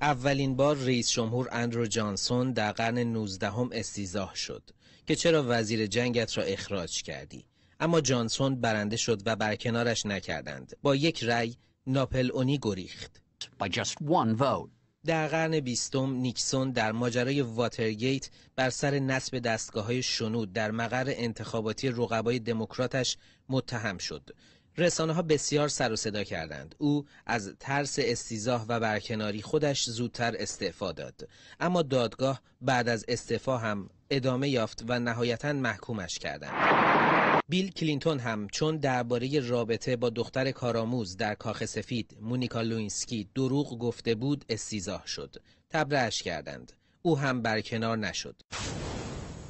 اولین بار رئیس جمهور اندرو جانسون در قرن نوزدهم استیزاه شد که چرا وزیر جنگت را اخراج کردی اما جانسون برنده شد و برکنارش نکردند با یک رأی ناپل اونی گریخت در قرن بیستم نیکسون در ماجرای واترگیت بر سر نصب دستگاه های شنود در مقر انتخاباتی رقبای دموکراتش متهم شد رسانه ها بسیار سر و صدا کردند. او از ترس استیزاه و برکناری خودش زودتر استعفا داد. اما دادگاه بعد از استعفا هم ادامه یافت و نهایتا محکومش کردند. بیل کلینتون هم چون درباره رابطه با دختر کارآموز در کاخ سفید مونیکا لوینسکی دروغ گفته بود استیزاه شد. تبرعش کردند. او هم برکنار نشد.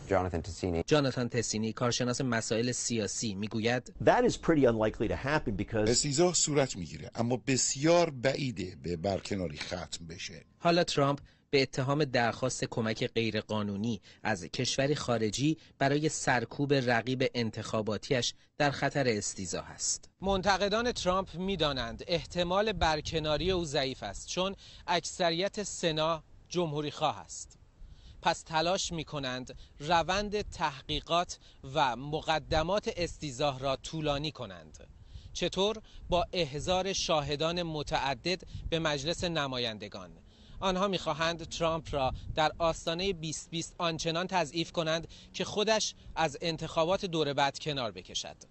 Jonathan جاناتان تسینی کارشناس مسائل سیاسی میگوید That is pretty unlikely to happen because استیزاه صورت میگیره اما بسیار بعیده به برکناری ختم بشه. حالا ترامپ به اتهام درخواست کمک غیرقانونی از کشوری خارجی برای سرکوب رقیب انتخاباتیش در خطر استیزا است. منتقدان ترامپ میدانند احتمال برکناری او ضعیف است چون اکثریت سنا جمهوری خواه است. پس تلاش می کنند روند تحقیقات و مقدمات استیزاه را طولانی کنند چطور با احزار شاهدان متعدد به مجلس نمایندگان آنها میخواهند ترامپ را در آستانه 2020 آنچنان تضعیف کنند که خودش از انتخابات دور بعد کنار بکشد